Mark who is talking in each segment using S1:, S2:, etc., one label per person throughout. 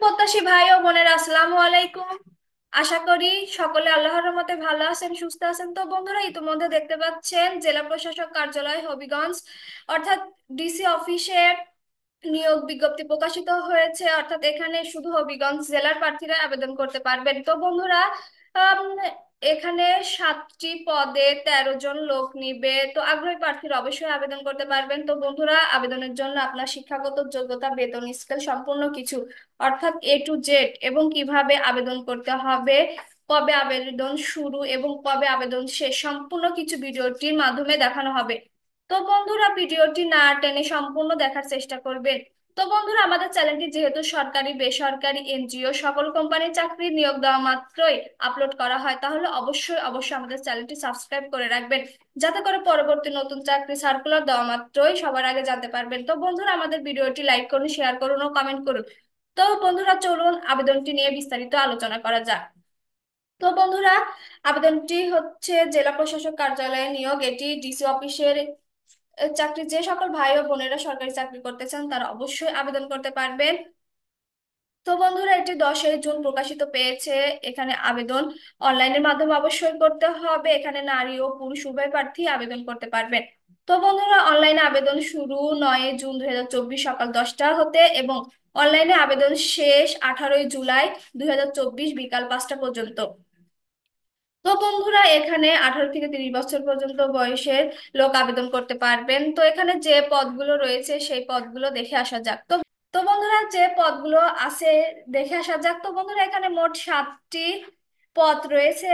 S1: প্রত্যাশী ভাই ও বোনের আসসালামু আলাইকুম আশা করি সকলে আল্লাহর রহমতে ভালো আছেন সুস্থ আছেন তো বন্ধুরা ইতিমধ্যে দেখতে পাচ্ছেন জেলা প্রশাসক কার্যালয় হবিগঞ্জ অর্থাৎ ডিসি অফিসে নিয়োগ বিজ্ঞপ্তি প্রকাশিত হয়েছে অর্থাৎ এখানে শুধু হবিগঞ্জ জেলার প্রার্থীরা আবেদন করতে পারবেন তো বন্ধুরা এখানে সাতটি পদে তেরো জন লোক নিবে তো আগ্রহী প্রার্থীরা অবশ্যই আবেদন করতে পারবেন তো বন্ধুরা আবেদনের জন্য আপনার শিক্ষাগত যোগ্যতা বেতন স্কেল সম্পূর্ণ কিছু অর্থাৎ এ টু জেড এবং কিভাবে আবেদন করতে হবে কবে আবেদন শুরু এবং কবে আবেদন শেষ সম্পূর্ণ কিছু ভিডিওটির মাধ্যমে দেখানো হবে তো বন্ধুরা ভিডিওটি না টেনে সম্পূর্ণ দেখার চেষ্টা করবেন তো বন্ধুরা আমাদের চ্যানেলটি যেহেতু সরকারি বেসরকারি এনজিও সকল কোম্পানির চাকরি নিয়োগ দেওয়া মাত্রই আপলোড করা হয় তাহলে অবশ্যই অবশ্যই আমাদের চ্যানেলটি সাবস্ক্রাইব করে রাখবেন যাতে করে পরবর্তী নতুন চাকরি সার্কুলার দেওয়া মাত্রই সবার আগে জানতে পারবেন তো বন্ধুরা আমাদের ভিডিওটি লাইক করুন শেয়ার করুন ও কমেন্ট করুন তো বন্ধুরা চলুন আবেদনটি নিয়ে বিস্তারিত আলোচনা করা যাক তো বন্ধুরা আবেদনটি হচ্ছে জেলা প্রশাসক কার্যালয়ে নিয়োগ এটি ডিসি অফিসের চাকরি যে সকল ভাই ও বোনেরা সরকারি চাকরি করতে চান তারা অবশ্যই আবেদন করতে পারবেন তো বন্ধুরা এটি দশই জুন প্রকাশিত পেয়েছে এখানে আবেদন অনলাইনের মাধ্যমে অবশ্যই করতে হবে এখানে নারী ও পুরুষ উভয় প্রার্থী আবেদন করতে পারবেন তো বন্ধুরা অনলাইনে আবেদন শুরু নয় জুন দুই হাজার চব্বিশ সকাল দশটা হতে এবং অনলাইনে আবেদন শেষ আঠারোই জুলাই দুই হাজার চব্বিশ বিকাল পাঁচটা পর্যন্ত তো বন্ধুরা এখানে আঠারো থেকে তিরিশ বছর পর্যন্ত বয়সের লোক আবেদন করতে পারবেন তো এখানে যে পদগুলো রয়েছে সেই পদগুলো দেখে আসা যাক তো তো বন্ধুরা যে পদগুলো আছে দেখে আসা যাক তো বন্ধুরা এখানে মোট সাতটি পদ রয়েছে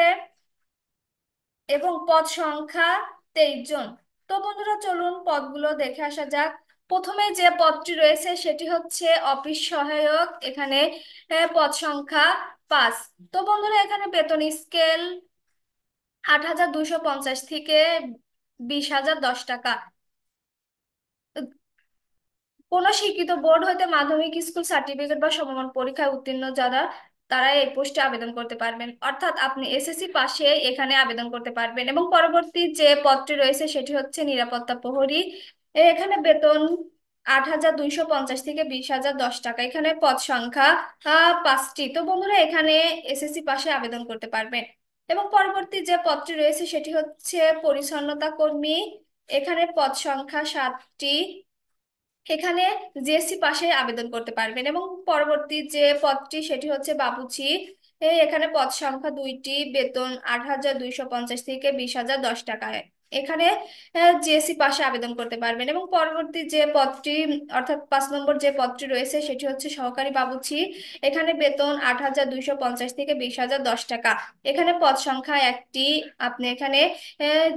S1: এবং পদ সংখ্যা তেইশ জন তো বন্ধুরা চলুন পদগুলো দেখে আসা যাক প্রথমে যে পদটি রয়েছে সেটি হচ্ছে অফিস সহায়ক এখানে হ্যাঁ, পদ সংখ্যা পাঁচ তো বন্ধুরা এখানে বেতন স্কেল আট হাজার দুশো পঞ্চাশ থেকে বিশ হাজার দশ টাকা কোনো স্বীকৃত বোর্ড হইতে মাধ্যমিক স্কুল সার্টিফিকেট বা সমমান পরীক্ষায় উত্তীর্ণ যারা তারা এই পোস্টে আবেদন করতে পারবেন অর্থাৎ আপনি এসএসসি পাশে এখানে আবেদন করতে পারবেন এবং পরবর্তী যে পদটি রয়েছে সেটি হচ্ছে নিরাপত্তা প্রহরী এখানে বেতন আট হাজার দুইশো পঞ্চাশ থেকে বিশ হাজার দশ টাকা এখানে পদ সংখ্যা পাঁচটি তো বন্ধুরা এখানে এসএসসি পাশে আবেদন করতে পারবেন এবং পরবর্তী যে পদটি রয়েছে সেটি হচ্ছে পরিচ্ছন্নতা কর্মী এখানে পদ সংখ্যা সাতটি এখানে জিএসসি পাশে আবেদন করতে পারবেন এবং পরবর্তী যে পদটি সেটি হচ্ছে বাবুচি এখানে পদ সংখ্যা দুইটি বেতন আট হাজার দুইশো পঞ্চাশ থেকে বিশ হাজার দশ টাকায় এখানে জিএসসি পাশে আবেদন করতে পারবেন এবং পরবর্তী যে পদটি অর্থাৎ পাঁচ নম্বর যে পদটি রয়েছে সেটি হচ্ছে সহকারী বাবুচি এখানে বেতন আট হাজার দুইশো পঞ্চাশ থেকে বিশ হাজার দশ টাকা এখানে পদ সংখ্যা একটি আপনি এখানে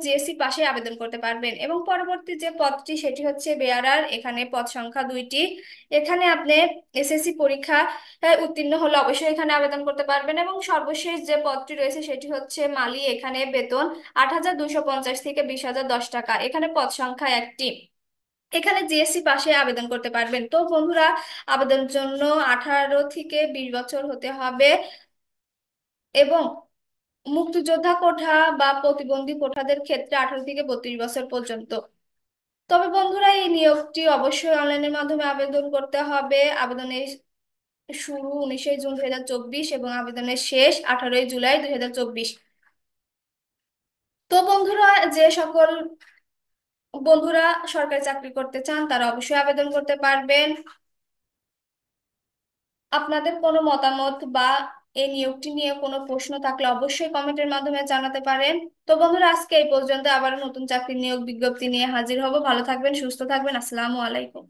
S1: জিএসসি পাশে আবেদন করতে পারবেন এবং পরবর্তী যে পদটি সেটি হচ্ছে বেয়ারার এখানে পদ সংখ্যা দুইটি এখানে আপনি এসএসসি পরীক্ষা উত্তীর্ণ হলে অবশ্যই এখানে আবেদন করতে পারবেন এবং সর্বশেষ যে পদটি রয়েছে সেটি হচ্ছে মালি এখানে বেতন আট হাজার দুইশো পঞ্চাশ থেকে থেকে বিশ হাজার দশ টাকা এখানে পদ সংখ্যা একটি এখানে জিএসসি e পাশে আবেদন করতে পারবেন তো বন্ধুরা আবেদন জন্য আঠারো থেকে বিশ বছর হতে হবে এবং মুক্তিযোদ্ধা কোঠা বা প্রতিবন্ধী কোঠাদের ক্ষেত্রে আঠারো থেকে বত্রিশ বছর পর্যন্ত তবে বন্ধুরা এই নিয়োগটি অবশ্যই অনলাইনের মাধ্যমে আবেদন করতে হবে আবেদনের শুরু উনিশে জুন দুই এবং আবেদনের শেষ আঠারোই জুলাই দুই তো বন্ধুরা যে সকল বন্ধুরা সরকারি চাকরি করতে চান তারা অবশ্যই আবেদন করতে পারবেন আপনাদের কোনো মতামত বা এই নিয়োগটি নিয়ে কোনো প্রশ্ন থাকলে অবশ্যই কমেন্টের মাধ্যমে জানাতে পারেন তো বন্ধুরা আজকে এই পর্যন্ত আবার নতুন চাকরি নিয়োগ বিজ্ঞপ্তি নিয়ে হাজির হব ভালো থাকবেন সুস্থ থাকবেন আসসালামু আলাইকুম